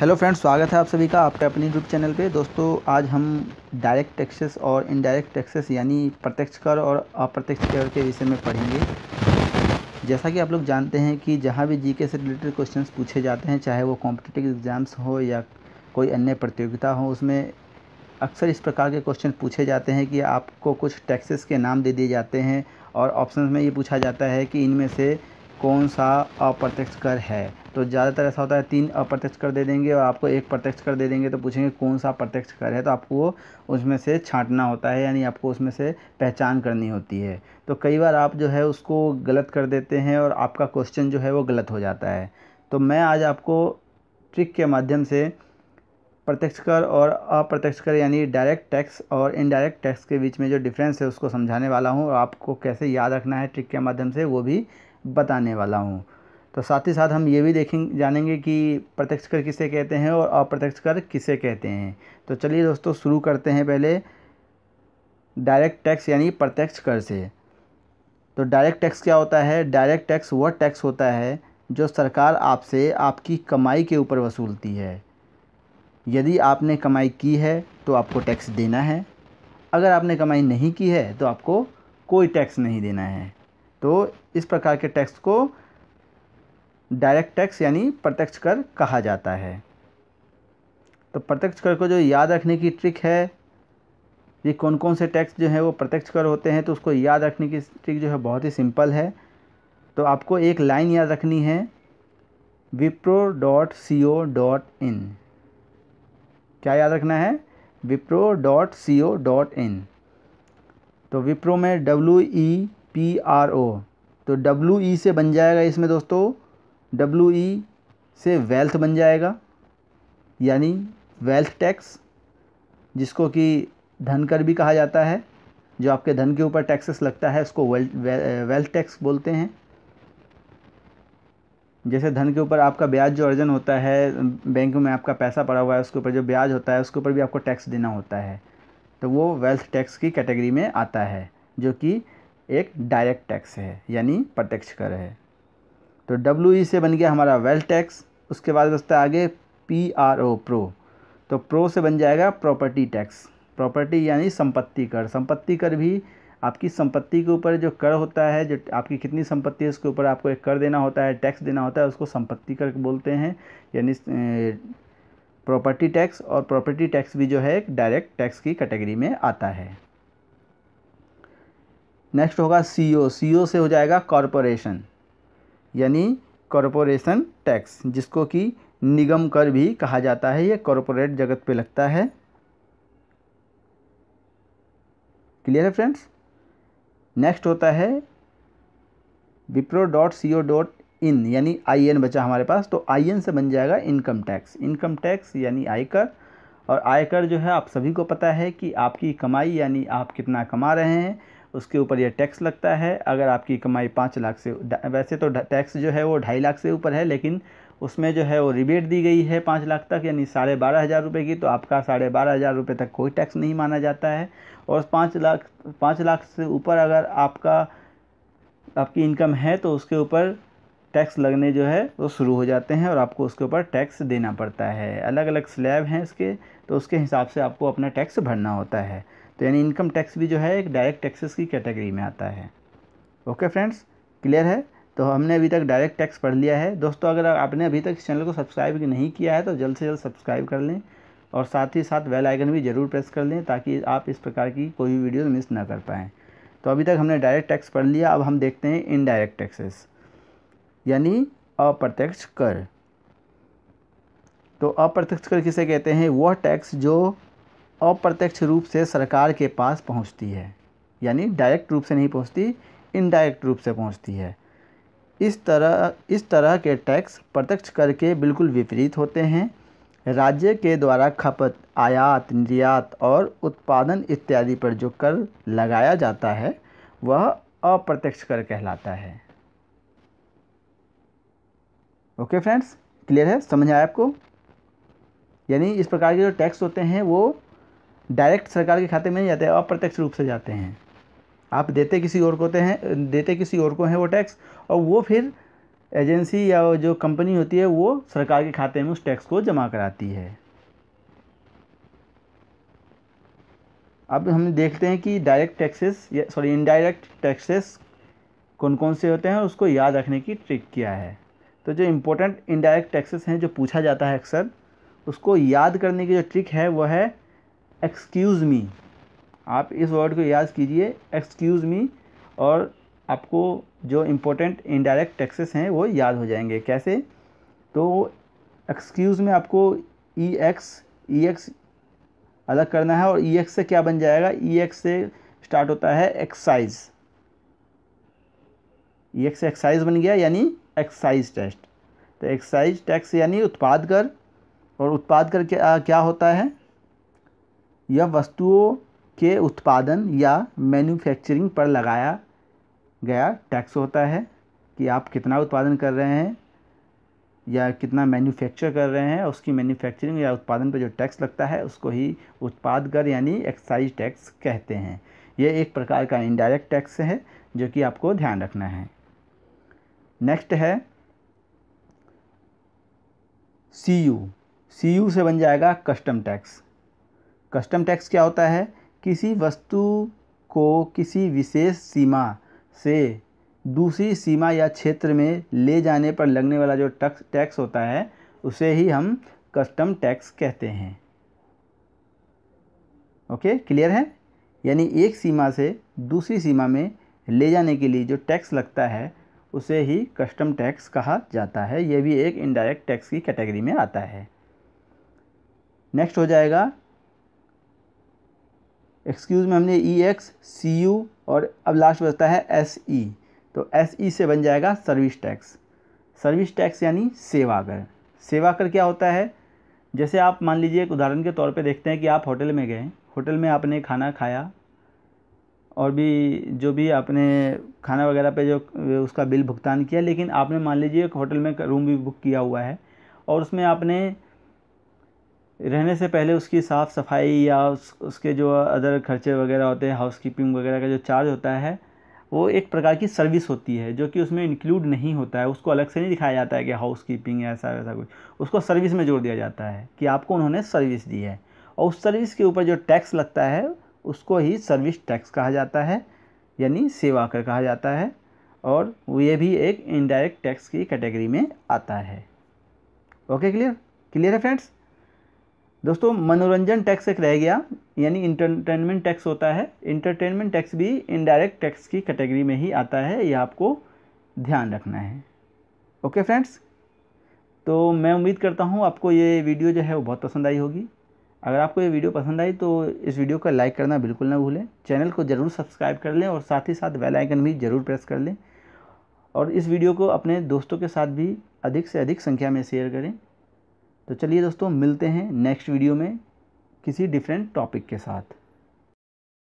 Hello friends स्वागत है आप सभी का आपके अपने यूट्यूब चैनल पे दोस्तों आज हम डायरेक्ट टैक्सेस और इनडायरेक्ट टैक्सेस यानी प्रत्यक्ष कर और अप्रत्यक्ष कर के विषय में पढ़ेंगे जैसा कि आप लोग जानते हैं कि जहाँ भी जीके से रिलेटेड क्वेश्चंस पूछे जाते हैं चाहे वो कॉम्पिटेटिव एग्ज़ाम्स हो या कोई अन्य प्रतियोगिता हो उसमें अक्सर इस प्रकार के क्वेश्चन पूछे जाते हैं कि आपको कुछ टैक्सेस के नाम दे दिए जाते हैं और ऑप्शन में ये पूछा जाता है कि इनमें से कौन सा अप्रत्यक्ष कर है तो ज़्यादातर ऐसा होता है तीन अप्रत्यक्ष कर दे देंगे और आपको एक प्रत्यक्ष कर दे देंगे तो पूछेंगे कौन सा प्रत्यक्ष कर है तो आपको उसमें से छांटना होता है यानी आपको उसमें से पहचान करनी होती है तो कई बार आप जो है उसको गलत कर देते हैं और आपका क्वेश्चन जो है वो गलत हो जाता है तो मैं आज आपको ट्रिक के माध्यम से प्रत्यक्ष कर और अप्रत्यक्ष कर यानी डायरेक्ट टैक्स और इनडायरेक्ट टैक्स के बीच में जो डिफरेंस है उसको समझाने वाला हूँ और आपको कैसे याद रखना है ट्रिक के माध्यम से वो भी बताने वाला हूँ तो साथ ही साथ हम ये भी देखें जानेंगे कि प्रत्यक्ष कर किसे कहते हैं और अप्रत्यक्ष कर किसे कहते हैं तो चलिए दोस्तों शुरू करते हैं पहले डायरेक्ट टैक्स यानी प्रत्यक्ष कर से तो डायरेक्ट टैक्स क्या होता है डायरेक्ट टैक्स वह टैक्स होता है जो सरकार आपसे आपकी कमाई के ऊपर वसूलती है यदि आपने कमाई की है तो आपको टैक्स देना है अगर आपने कमाई नहीं की है तो आपको कोई टैक्स नहीं देना है तो इस प्रकार के टैक्स को डायरेक्ट टैक्स यानी प्रत्यक्ष कर कहा जाता है तो प्रत्यक्ष कर को जो याद रखने की ट्रिक है ये कौन कौन से टैक्स जो हैं वो प्रत्यक्ष कर होते हैं तो उसको याद रखने की ट्रिक जो है बहुत ही सिंपल है तो आपको एक लाइन याद रखनी है Wipro dot C O dot in क्या याद रखना है Wipro dot C O dot in तो विप्रो में W E e P R O तो डब्लू ई e से बन जाएगा इसमें दोस्तों डब्लू ई e से वेल्थ बन जाएगा यानी वेल्थ टैक्स जिसको कि धन कर भी कहा जाता है जो आपके धन के ऊपर टैक्सेस लगता है उसको वेल्थ वेल्थ टैक्स बोलते हैं जैसे धन के ऊपर आपका ब्याज जो अर्जन होता है बैंक में आपका पैसा पड़ा हुआ है उसके ऊपर जो ब्याज होता है उसके ऊपर भी आपको टैक्स देना होता है तो वो वेल्थ टैक्स की कैटेगरी में आता है जो कि एक डायरेक्ट टैक्स है यानी प्रत्यक्ष कर है तो डब्ल्यू ई e से बन गया हमारा वेल्थ टैक्स उसके बाद बचता है आगे पी आर ओ प्रो तो प्रो से बन जाएगा प्रॉपर्टी टैक्स प्रॉपर्टी यानी संपत्ति कर संपत्ति कर भी आपकी संपत्ति के ऊपर जो कर होता है जो आपकी कितनी संपत्ति है उसके ऊपर आपको एक कर देना होता है टैक्स देना होता है उसको संपत्ति कर बोलते हैं यानी प्रॉपर्टी टैक्स और प्रॉपर्टी टैक्स भी जो है एक डायरेक्ट टैक्स की कैटेगरी में आता है नेक्स्ट होगा सी ओ सी ओ से हो जाएगा कॉरपोरेशन यानी कॉरपोरेशन टैक्स जिसको कि निगम कर भी कहा जाता है ये कॉरपोरेट जगत पे लगता है क्लियर है फ्रेंड्स नेक्स्ट होता है Wipro dot C O dot in यानी आई एन बचा हमारे पास तो आई एन से बन जाएगा इनकम टैक्स इनकम टैक्स यानी आयकर और आयकर जो है आप सभी को पता है कि आपकी कमाई यानी आप कितना कमा रहे हैं उसके ऊपर यह टैक्स लगता है अगर आपकी कमाई पाँच लाख से वैसे तो टैक्स जो है वो ढाई लाख से ऊपर है लेकिन उसमें जो है वो रिबेट दी गई है पाँच लाख तक यानी साढ़े बारह हज़ार रुपये की तो आपका साढ़े बारह हज़ार रुपये तक कोई टैक्स नहीं माना जाता है और पाँच लाख पाँच लाख से ऊपर अगर आपका आपकी इनकम है तो उसके ऊपर टैक्स लगने जो है वो शुरू हो जाते हैं और आपको उसके ऊपर टैक्स देना पड़ता है अलग अलग स्लैब हैं इसके तो उसके हिसाब से आपको अपना टैक्स भरना होता है तो यानी इनकम टैक्स भी जो है एक डायरेक्ट टैक्सेस की कैटेगरी में आता है ओके फ्रेंड्स क्लियर है तो हमने अभी तक डायरेक्ट टैक्स पढ़ लिया है दोस्तों अगर आपने अभी तक इस चैनल को सब्सक्राइब नहीं किया है तो जल्द से जल्द सब्सक्राइब कर लें और साथ ही साथ बेल आइकन भी ज़रूर प्रेस कर लें ताकि आप इस प्रकार की कोई भी वीडियो मिस ना कर पाएँ तो अभी तक हमने डायरेक्ट टैक्स पढ़ लिया अब हम देखते हैं इनडायरेक्ट टैक्सेस यानी अप्रत्यक्ष कर तो अप्रत्यक्ष कर किसे कहते हैं वह टैक्स जो अप्रत्यक्ष रूप से सरकार के पास पहुंचती है यानी डायरेक्ट रूप से नहीं पहुंचती इनडायरेक्ट रूप से पहुंचती है इस तरह इस तरह के टैक्स प्रत्यक्ष कर के बिल्कुल विपरीत होते हैं राज्य के द्वारा खपत आयात निर्यात और उत्पादन इत्यादि पर जो कर लगाया जाता है वह अप्रत्यक्ष कर कहलाता है ओके फ्रेंड्स क्लियर है समझ आया आपको यानी इस प्रकार के जो टैक्स होते हैं वो डायरेक्ट सरकार के खाते में नहीं जाते अप्रत्यक्ष रूप से जाते हैं आप देते किसी और को होते हैं देते किसी और को हैं वो टैक्स और वो फिर एजेंसी या जो कंपनी होती है वो सरकार के खाते में उस टैक्स को जमा कराती है अब हम देखते हैं कि डायरेक्ट टैक्सेस या सॉरी इनडायरेक्ट टैक्सेस कौन कौन से होते हैं उसको याद रखने की ट्रिक क्या है तो जो इम्पोर्टेंट इनडायरेक्ट टैक्सेस हैं जो पूछा जाता है अक्सर उसको याद करने की जो ट्रिक है वो है एक्सक्यूज़ मी आप इस वर्ड को याद कीजिए एक्सक्यूज़ मी और आपको जो इम्पोर्टेंट इनडायरेक्ट टैक्सेस हैं वो याद हो जाएंगे कैसे तो एक्सक्यूज़ में आपको ई एक्स ई एक्स अलग करना है और ई एक्स से क्या बन जाएगा ई एक्स से स्टार्ट होता है एक्साइज़ ये एक्स एक्साइज बन गया यानी एक्साइज टैक्स तो एक्साइज टैक्स यानी उत्पाद कर और उत्पाद कर क्या क्या होता है यह वस्तुओं के उत्पादन या मैन्युफैक्चरिंग पर लगाया गया टैक्स होता है कि आप कितना उत्पादन कर रहे हैं या कितना मैन्युफैक्चर कर रहे हैं उसकी मैन्युफैक्चरिंग या उत्पादन पर जो टैक्स लगता है उसको ही उत्पाद कर यानी एक्साइज टैक्स कहते हैं यह एक प्रकार का इनडायरेक्ट टैक्स है जो कि आपको ध्यान रखना है नेक्स्ट है सी यू सी यू से बन जाएगा कस्टम टैक्स कस्टम टैक्स क्या होता है किसी वस्तु को किसी विशेष सीमा से दूसरी सीमा या क्षेत्र में ले जाने पर लगने वाला जो टैक्स टैक्स होता है उसे ही हम कस्टम टैक्स कहते हैं ओके क्लियर है यानी एक सीमा से दूसरी सीमा में ले जाने के लिए जो टैक्स लगता है उसे ही कस्टम टैक्स कहा जाता है ये भी एक इनडायरेक्ट टैक्स की कैटेगरी में आता है नेक्स्ट हो जाएगा एक्सक्यूज में हमने ई एक्स सी यू और अब लास्ट बचता है एस ई e। तो एस ई e से बन जाएगा सर्विस टैक्स सर्विस टैक्स यानी सेवा कर सेवा कर क्या होता है जैसे आप मान लीजिए एक उदाहरण के तौर पे देखते हैं कि आप होटल में गए होटल में आपने खाना खाया और भी जो भी आपने खाना वगैरह पे जो उसका बिल भुगतान किया लेकिन आपने मान लीजिए एक होटल में रूम भी बुक किया हुआ है और उसमें आपने रहने से पहले उसकी साफ़ सफाई या उस, उसके जो अदर खर्चे वगैरह होते हैं हाउस कीपिंग वगैरह का जो चार्ज होता है वो एक प्रकार की सर्विस होती है जो कि उसमें इंक्लूड नहीं होता है उसको अलग से नहीं दिखाया जाता है कि हाउस कीपिंग या ऐसा वैसा कुछ उसको सर्विस में जोड़ दिया जाता है कि आपको उन्होंने सर्विस दी है और उस सर्विस के ऊपर जो टैक्स लगता है उसको ही सर्विस टैक्स कहा जाता है यानी सेवा कर कहा जाता है और ये भी एक इनडायरेक्ट टैक्स की कैटेगरी में आता है ओके क्लियर क्लियर है फ्रेंड्स दोस्तों मनोरंजन टैक्स एक रह गया यानी इंटरटेनमेंट टैक्स होता है इंटरटेनमेंट टैक्स भी इनडायरेक्ट टैक्स की कैटेगरी में ही आता है ये आपको ध्यान रखना है ओके फ्रेंड्स तो मैं उम्मीद करता हूँ आपको ये वीडियो जो है वो बहुत पसंद आई होगी अगर आपको ये वीडियो पसंद आई तो इस वीडियो को लाइक करना बिल्कुल ना भूलें चैनल को ज़रूर सब्सक्राइब कर लें और साथ ही साथ बेल आइकन भी ज़रूर प्रेस कर लें और इस वीडियो को अपने दोस्तों के साथ भी अधिक से अधिक संख्या में शेयर करें तो चलिए दोस्तों मिलते हैं नेक्स्ट वीडियो में किसी डिफरेंट टॉपिक के साथ